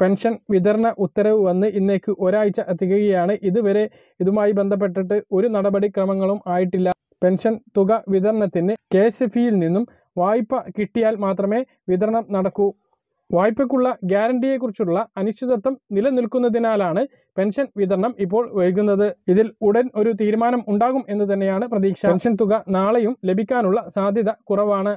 pension വിതരണ ഉത്തരവ് വന്ന് ഇന്നേക്ക് ഒരാഴ്ച എത്തിക്കുകയാണ് ഇതുവരെ ഇതുമായി ബന്ധപ്പെട്ടിട്ട് ഒരു നടപടിക്രമങ്ങളും ആയിട്ടില്ല പെൻഷൻ തുക വിതരണത്തിന് കെ എസ് നിന്നും വായ്പ കിട്ടിയാൽ മാത്രമേ വിതരണം നടക്കൂ വായ്പയ്ക്കുള്ള ഗ്യാരണ്ടിയെക്കുറിച്ചുള്ള അനിശ്ചിതത്വം നിലനിൽക്കുന്നതിനാലാണ് പെൻഷൻ വിതരണം ഇപ്പോൾ വൈകുന്നത് ഇതിൽ ഉടൻ ഒരു തീരുമാനം ഉണ്ടാകും എന്ന് തന്നെയാണ് പ്രതീക്ഷ പെൻഷൻ തുക നാളെയും ലഭിക്കാനുള്ള സാധ്യത കുറവാണ്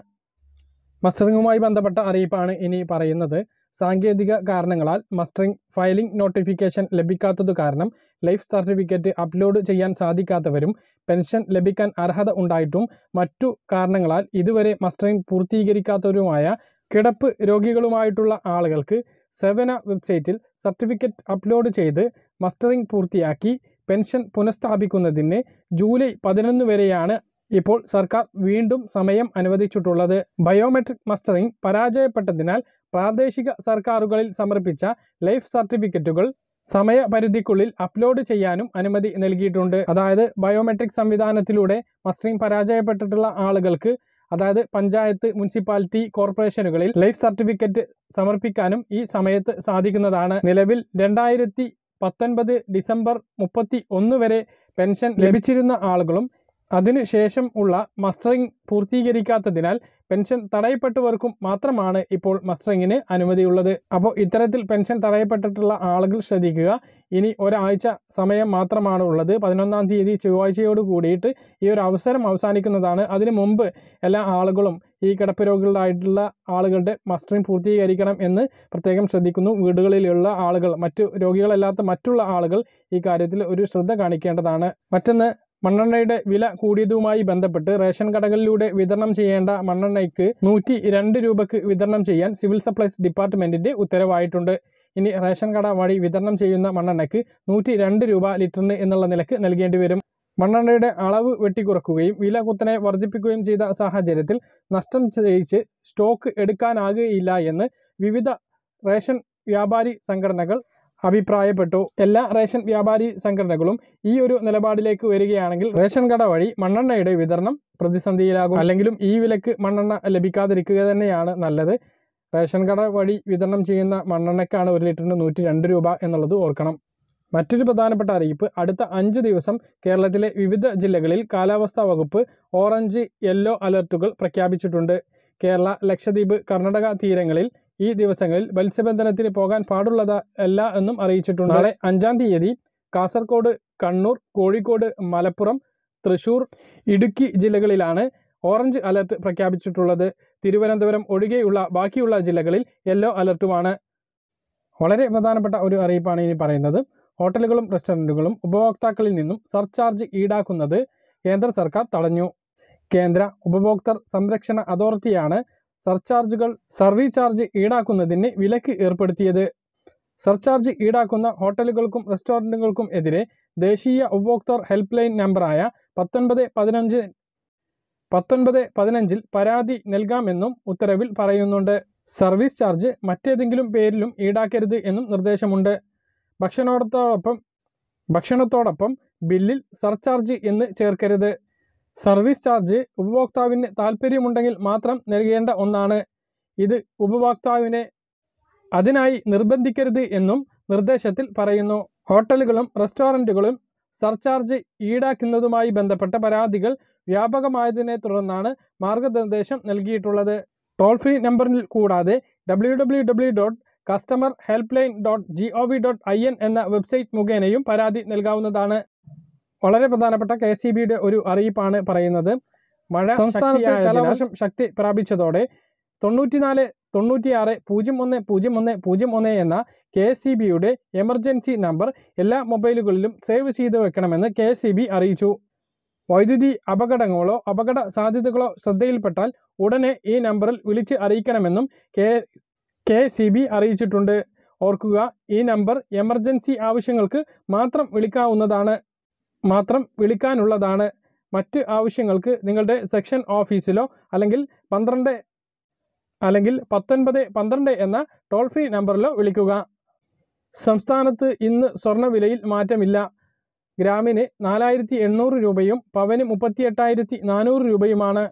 മസ്റ്ററിങ്ങുമായി ബന്ധപ്പെട്ട അറിയിപ്പാണ് ഇനി പറയുന്നത് സാങ്കേതിക കാരണങ്ങളാൽ മസ്റ്ററിംഗ് ഫയലിംഗ് നോട്ടിഫിക്കേഷൻ ലഭിക്കാത്തതു കാരണം ലൈഫ് സർട്ടിഫിക്കറ്റ് അപ്ലോഡ് ചെയ്യാൻ സാധിക്കാത്തവരും പെൻഷൻ ലഭിക്കാൻ അർഹത ഉണ്ടായിട്ടും മറ്റു കാരണങ്ങളാൽ ഇതുവരെ മസ്റ്ററിംഗ് പൂർത്തീകരിക്കാത്തവരുമായ കിടപ്പ് രോഗികളുമായിട്ടുള്ള ആളുകൾക്ക് സെവന വെബ്സൈറ്റിൽ സർട്ടിഫിക്കറ്റ് അപ്ലോഡ് ചെയ്ത് മസ്റ്ററിംഗ് പൂർത്തിയാക്കി പെൻഷൻ പുനഃസ്ഥാപിക്കുന്നതിന് ജൂലൈ പതിനൊന്ന് വരെയാണ് ഇപ്പോൾ സർക്കാർ വീണ്ടും സമയം അനുവദിച്ചിട്ടുള്ളത് ബയോമെട്രിക് മസ്റ്ററിംഗ് പരാജയപ്പെട്ടതിനാൽ പ്രാദേശിക സർക്കാരുകളിൽ സമർപ്പിച്ച ലൈഫ് സർട്ടിഫിക്കറ്റുകൾ സമയപരിധിക്കുള്ളിൽ അപ്ലോഡ് ചെയ്യാനും അനുമതി നൽകിയിട്ടുണ്ട് അതായത് ബയോമെട്രിക് സംവിധാനത്തിലൂടെ മസ്റ്ററിംഗ് പരാജയപ്പെട്ടിട്ടുള്ള ആളുകൾക്ക് അതായത് പഞ്ചായത്ത് മുനിസിപ്പാലിറ്റി കോർപ്പറേഷനുകളിൽ ലൈഫ് സർട്ടിഫിക്കറ്റ് സമർപ്പിക്കാനും ഈ സമയത്ത് സാധിക്കുന്നതാണ് നിലവിൽ രണ്ടായിരത്തി പത്തൊൻപത് ഡിസംബർ മുപ്പത്തി ഒന്ന് വരെ പെൻഷൻ ലഭിച്ചിരുന്ന ആളുകളും അതിനുശേഷം ഉള്ള മസ്റ്ററിംഗ് പൂർത്തീകരിക്കാത്തതിനാൽ പെൻഷൻ തടയപ്പെട്ടവർക്കും മാത്രമാണ് ഇപ്പോൾ മസ്റ്ററിങ്ങിന് അനുമതിയുള്ളത് അപ്പോൾ ഇത്തരത്തിൽ പെൻഷൻ തടയപ്പെട്ടിട്ടുള്ള ആളുകൾ ശ്രദ്ധിക്കുക ഇനി ഒരാഴ്ച സമയം മാത്രമാണ് ഉള്ളത് പതിനൊന്നാം തീയതി ചൊവ്വാഴ്ചയോട് കൂടിയിട്ട് ഈ ഒരു അവസരം അവസാനിക്കുന്നതാണ് അതിനു മുമ്പ് എല്ലാ ആളുകളും ഈ കിടപ്പ് രോഗികളായിട്ടുള്ള ആളുകളുടെ മസ്റ്ററിങ് പൂർത്തീകരിക്കണം എന്ന് പ്രത്യേകം ശ്രദ്ധിക്കുന്നു വീടുകളിലുള്ള ആളുകൾ മറ്റു രോഗികളല്ലാത്ത മറ്റുള്ള ആളുകൾ ഈ കാര്യത്തിൽ ഒരു ശ്രദ്ധ കാണിക്കേണ്ടതാണ് മറ്റൊന്ന് മണ്ണെണ്ണയുടെ വില കൂടിയതുമായി ബന്ധപ്പെട്ട് റേഷൻ കടകളിലൂടെ വിതരണം ചെയ്യേണ്ട മണ്ണെണ്ണയ്ക്ക് നൂറ്റി രണ്ട് രൂപയ്ക്ക് വിതരണം ചെയ്യാൻ സിവിൽ സപ്ലൈസ് ഡിപ്പാർട്ട്മെന്റിന്റെ ഉത്തരവായിട്ടുണ്ട് ഇനി റേഷൻ കട വഴി വിതരണം ചെയ്യുന്ന മണ്ണെണ്ണയ്ക്ക് നൂറ്റി രണ്ട് രൂപ ലിറ്ററിന് എന്നുള്ള നിലക്ക് നൽകേണ്ടി വരും മണ്ണെണ്ണയുടെ അളവ് വെട്ടിക്കുറക്കുകയും വില കുത്തനെ വർദ്ധിപ്പിക്കുകയും ചെയ്ത സാഹചര്യത്തിൽ നഷ്ടം ചെയ്യിച്ച് സ്റ്റോക്ക് എടുക്കാനാകുകയില്ല എന്ന് വിവിധ റേഷൻ വ്യാപാരി സംഘടനകൾ അഭിപ്രായപ്പെട്ടു എല്ലാ റേഷൻ വ്യാപാരി സംഘടനകളും ഈ ഒരു നിലപാടിലേക്ക് വരികയാണെങ്കിൽ റേഷൻ കട വഴി മണ്ണെണ്ണയുടെ വിതരണം പ്രതിസന്ധിയിലാകും അല്ലെങ്കിലും ഈ വിലക്ക് മണ്ണെണ്ണ ലഭിക്കാതിരിക്കുക തന്നെയാണ് നല്ലത് റേഷൻ കട വഴി വിതരണം ചെയ്യുന്ന മണ്ണെണ്ണയ്ക്കാണ് ഒരു ലിറ്ററിന് നൂറ്റി രണ്ട് രൂപ എന്നുള്ളത് ഓർക്കണം മറ്റൊരു പ്രധാനപ്പെട്ട അറിയിപ്പ് അടുത്ത അഞ്ച് ദിവസം കേരളത്തിലെ വിവിധ ജില്ലകളിൽ കാലാവസ്ഥാ വകുപ്പ് ഓറഞ്ച് യെല്ലോ അലർട്ടുകൾ പ്രഖ്യാപിച്ചിട്ടുണ്ട് കേരള ലക്ഷദ്വീപ് കർണാടക തീരങ്ങളിൽ ഈ ദിവസങ്ങളിൽ മത്സ്യബന്ധനത്തിന് പോകാൻ പാടുള്ളത് അല്ല എന്നും അറിയിച്ചിട്ടുണ്ട് നാളെ അഞ്ചാം തീയതി കാസർഗോഡ് കണ്ണൂർ കോഴിക്കോട് മലപ്പുറം തൃശൂർ ഇടുക്കി ജില്ലകളിലാണ് ഓറഞ്ച് അലർട്ട് പ്രഖ്യാപിച്ചിട്ടുള്ളത് തിരുവനന്തപുരം ഒഴികെയുള്ള ബാക്കിയുള്ള ജില്ലകളിൽ യെല്ലോ അലർട്ടുമാണ് വളരെ പ്രധാനപ്പെട്ട ഒരു അറിയിപ്പാണ് ഇനി പറയുന്നത് ഹോട്ടലുകളും റെസ്റ്റോറൻറ്റുകളും ഉപഭോക്താക്കളിൽ നിന്നും സർചാർജ് ഈടാക്കുന്നത് കേന്ദ്ര സർക്കാർ തടഞ്ഞു കേന്ദ്ര ഉപഭോക്തൃ സംരക്ഷണ അതോറിറ്റിയാണ് സർചാർജുകൾ സർവീസ് ചാർജ് ഈടാക്കുന്നതിന് വിലക്ക് ഏർപ്പെടുത്തിയത് സർചാർജ് ഈടാക്കുന്ന ഹോട്ടലുകൾക്കും റെസ്റ്റോറൻറ്റുകൾക്കും എതിരെ ദേശീയ ഉപഭോക്തൃ ഹെൽപ്പ് ലൈൻ നമ്പറായ പത്തൊൻപത് പതിനഞ്ച് പത്തൊൻപത് പതിനഞ്ചിൽ പരാതി നൽകാമെന്നും ഉത്തരവിൽ പറയുന്നുണ്ട് സർവീസ് ചാർജ് മറ്റേതെങ്കിലും പേരിലും ഈടാക്കരുത് എന്നും നിർദ്ദേശമുണ്ട് ഭക്ഷണത്തോടൊപ്പം ഭക്ഷണത്തോടൊപ്പം ബില്ലിൽ സർചാർജ് എന്ന് ചേർക്കരുത് സർവീസ് ചാർജ് ഉപഭോക്താവിന് താൽപ്പര്യമുണ്ടെങ്കിൽ മാത്രം നൽകേണ്ട ഒന്നാണ് ഇത് ഉപഭോക്താവിനെ അതിനായി നിർബന്ധിക്കരുത് എന്നും നിർദ്ദേശത്തിൽ പറയുന്നു ഹോട്ടലുകളും റെസ്റ്റോറൻറ്റുകളും സർചാർജ് ഈടാക്കുന്നതുമായി ബന്ധപ്പെട്ട പരാതികൾ വ്യാപകമായതിനെ തുടർന്നാണ് മാർഗനിർദ്ദേശം നൽകിയിട്ടുള്ളത് ടോൾ ഫ്രീ നമ്പറിൽ കൂടാതെ ഡബ്ല്യൂ എന്ന വെബ്സൈറ്റ് മുഖേനയും പരാതി നൽകാവുന്നതാണ് വളരെ പ്രധാനപ്പെട്ട കെ സി ബിയുടെ ഒരു അറിയിപ്പാണ് പറയുന്നത് മഴ സംസ്ഥാനത്ത് കാലവർഷം ശക്തി പ്രാപിച്ചതോടെ തൊണ്ണൂറ്റിനാല് തൊണ്ണൂറ്റിയാറ് പൂജ്യം ഒന്ന് പൂജ്യം ഒന്ന് പൂജ്യം ഒന്ന് എന്ന കെ സി ബിയുടെ എമർജൻസി നമ്പർ എല്ലാ മൊബൈലുകളിലും സേവ് ചെയ്ത് വെക്കണമെന്ന് കെ സി ബി അറിയിച്ചു വൈദ്യുതി അപകടങ്ങളോ അപകട സാധ്യതകളോ ശ്രദ്ധയിൽപ്പെട്ടാൽ ഉടനെ ഈ നമ്പറിൽ വിളിച്ച് അറിയിക്കണമെന്നും കെ കെ സി ബി അറിയിച്ചിട്ടുണ്ട് ഓർക്കുക ഈ നമ്പർ എമർജൻസി ആവശ്യങ്ങൾക്ക് മാത്രം വിളിക്കാവുന്നതാണ് മാത്രം വിളിക്കാനുള്ളതാണ് മറ്റ് ആവശ്യങ്ങൾക്ക് നിങ്ങളുടെ സെക്ഷൻ ഓഫീസിലോ അല്ലെങ്കിൽ പന്ത്രണ്ട് അല്ലെങ്കിൽ പത്തൊൻപത് പന്ത്രണ്ട് എന്ന ടോൾ ഫ്രീ നമ്പറിലോ വിളിക്കുക സംസ്ഥാനത്ത് ഇന്ന് സ്വർണ്ണവിലയിൽ മാറ്റമില്ല ഗ്രാമിന് നാലായിരത്തി എണ്ണൂറ് രൂപയും പവന് മുപ്പത്തിയെട്ടായിരത്തി നാനൂറ് രൂപയുമാണ്